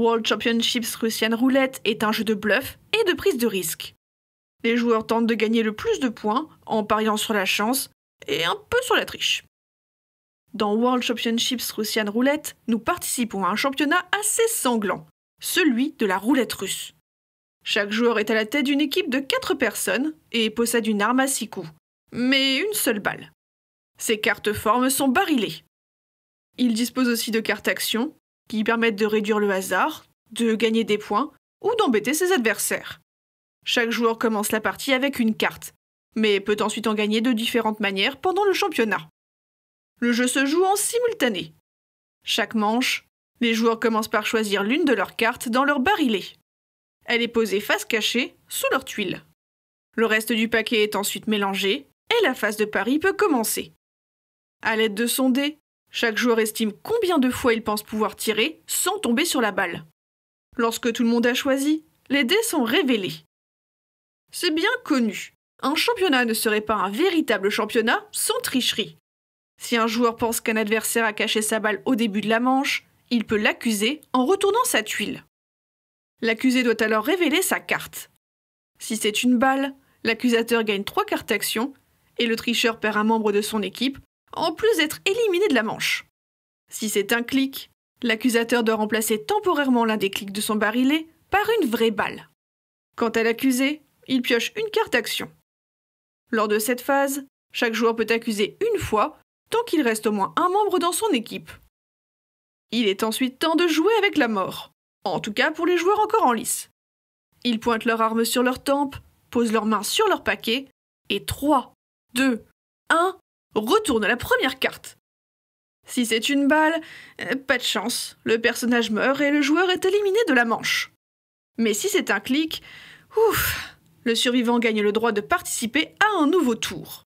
World Championships Russian Roulette est un jeu de bluff et de prise de risque. Les joueurs tentent de gagner le plus de points en pariant sur la chance et un peu sur la triche. Dans World Championships Russian Roulette, nous participons à un championnat assez sanglant, celui de la roulette russe. Chaque joueur est à la tête d'une équipe de 4 personnes et possède une arme à 6 coups, mais une seule balle. Ses cartes formes sont barilées. Il dispose aussi de cartes action, qui permettent de réduire le hasard, de gagner des points ou d'embêter ses adversaires. Chaque joueur commence la partie avec une carte, mais peut ensuite en gagner de différentes manières pendant le championnat. Le jeu se joue en simultané. Chaque manche, les joueurs commencent par choisir l'une de leurs cartes dans leur barilé. Elle est posée face cachée, sous leur tuile. Le reste du paquet est ensuite mélangé, et la phase de pari peut commencer. À l'aide de son dé, chaque joueur estime combien de fois il pense pouvoir tirer sans tomber sur la balle. Lorsque tout le monde a choisi, les dés sont révélés. C'est bien connu. Un championnat ne serait pas un véritable championnat sans tricherie. Si un joueur pense qu'un adversaire a caché sa balle au début de la manche, il peut l'accuser en retournant sa tuile. L'accusé doit alors révéler sa carte. Si c'est une balle, l'accusateur gagne trois cartes action et le tricheur perd un membre de son équipe en plus d'être éliminé de la manche. Si c'est un clic, l'accusateur doit remplacer temporairement l'un des clics de son barillet par une vraie balle. Quant à l'accusé, il pioche une carte action. Lors de cette phase, chaque joueur peut accuser une fois tant qu'il reste au moins un membre dans son équipe. Il est ensuite temps de jouer avec la mort, en tout cas pour les joueurs encore en lice. Ils pointent leur arme sur leur tempe, posent leurs mains sur leur paquet, et 3, 2, 1, Retourne la première carte. Si c'est une balle, euh, pas de chance, le personnage meurt et le joueur est éliminé de la manche. Mais si c'est un clic, ouf, le survivant gagne le droit de participer à un nouveau tour.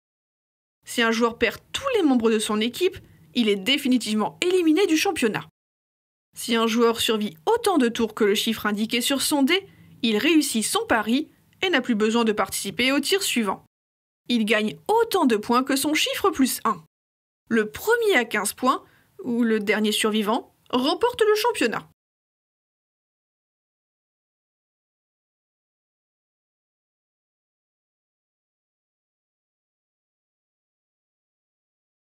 Si un joueur perd tous les membres de son équipe, il est définitivement éliminé du championnat. Si un joueur survit autant de tours que le chiffre indiqué sur son dé, il réussit son pari et n'a plus besoin de participer au tir suivant. Il gagne autant de points que son chiffre plus 1. Le premier à 15 points, ou le dernier survivant, remporte le championnat.